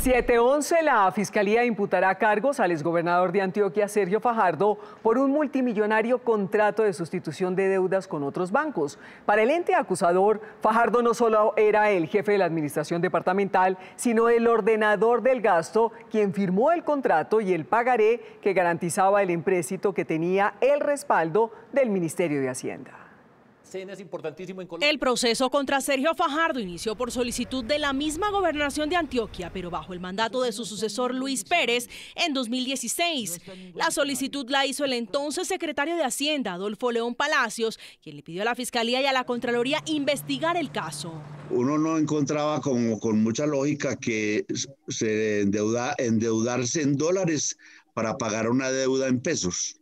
711, la Fiscalía imputará cargos al exgobernador de Antioquia, Sergio Fajardo, por un multimillonario contrato de sustitución de deudas con otros bancos. Para el ente acusador, Fajardo no solo era el jefe de la administración departamental, sino el ordenador del gasto, quien firmó el contrato y el pagaré que garantizaba el empréstito que tenía el respaldo del Ministerio de Hacienda. El proceso contra Sergio Fajardo inició por solicitud de la misma gobernación de Antioquia, pero bajo el mandato de su sucesor Luis Pérez en 2016. La solicitud la hizo el entonces secretario de Hacienda, Adolfo León Palacios, quien le pidió a la Fiscalía y a la Contraloría investigar el caso. Uno no encontraba con mucha lógica que se endeuda, endeudarse en dólares para pagar una deuda en pesos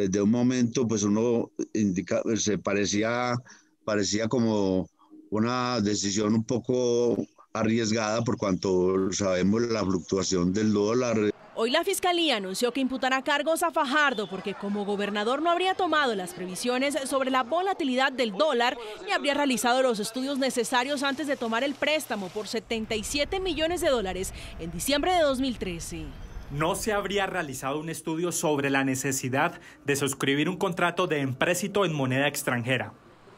desde un momento pues uno indica, pues, se parecía, parecía como una decisión un poco arriesgada por cuanto sabemos la fluctuación del dólar. Hoy la Fiscalía anunció que imputará cargos a Fajardo porque como gobernador no habría tomado las previsiones sobre la volatilidad del dólar ni habría realizado los estudios necesarios antes de tomar el préstamo por 77 millones de dólares en diciembre de 2013 no se habría realizado un estudio sobre la necesidad de suscribir un contrato de empréstito en moneda extranjera.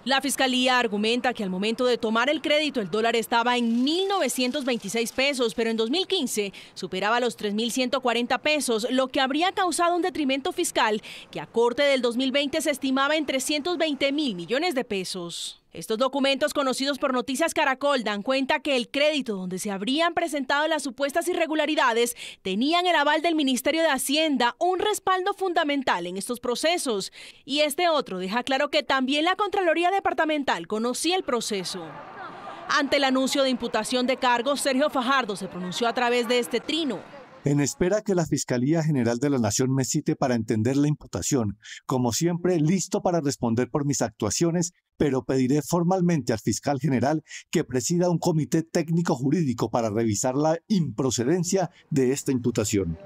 La fiscalía argumenta que al momento de tomar el crédito el dólar estaba en 1.926 pesos, pero en 2015 superaba los 3.140 pesos, lo que habría causado un detrimento fiscal que a corte del 2020 se estimaba en 320 mil millones de pesos. Estos documentos conocidos por Noticias Caracol dan cuenta que el crédito donde se habrían presentado las supuestas irregularidades tenían el aval del Ministerio de Hacienda, un respaldo fundamental en estos procesos. Y este otro deja claro que también la Contraloría Departamental conocía el proceso. Ante el anuncio de imputación de cargos, Sergio Fajardo se pronunció a través de este trino. En espera que la Fiscalía General de la Nación me cite para entender la imputación, como siempre, listo para responder por mis actuaciones, pero pediré formalmente al fiscal general que presida un comité técnico jurídico para revisar la improcedencia de esta imputación.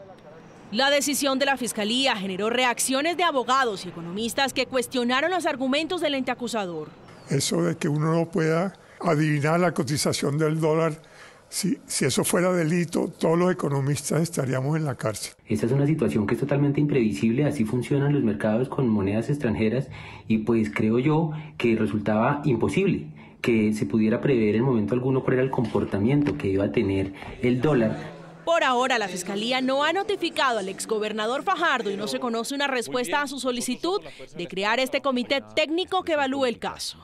La decisión de la Fiscalía generó reacciones de abogados y economistas que cuestionaron los argumentos del ente acusador. Eso de que uno no pueda adivinar la cotización del dólar si, eso fuera delito, todos los economistas estaríamos en la cárcel. Esta es una situación que es totalmente imprevisible, así funcionan los mercados con monedas extranjeras y pues creo yo que resultaba imposible que se pudiera prever en momento alguno cuál era el comportamiento que iba a tener el dólar por ahora, la Fiscalía no ha notificado al exgobernador Fajardo y no se conoce una respuesta a su solicitud de crear este comité técnico que evalúe el caso.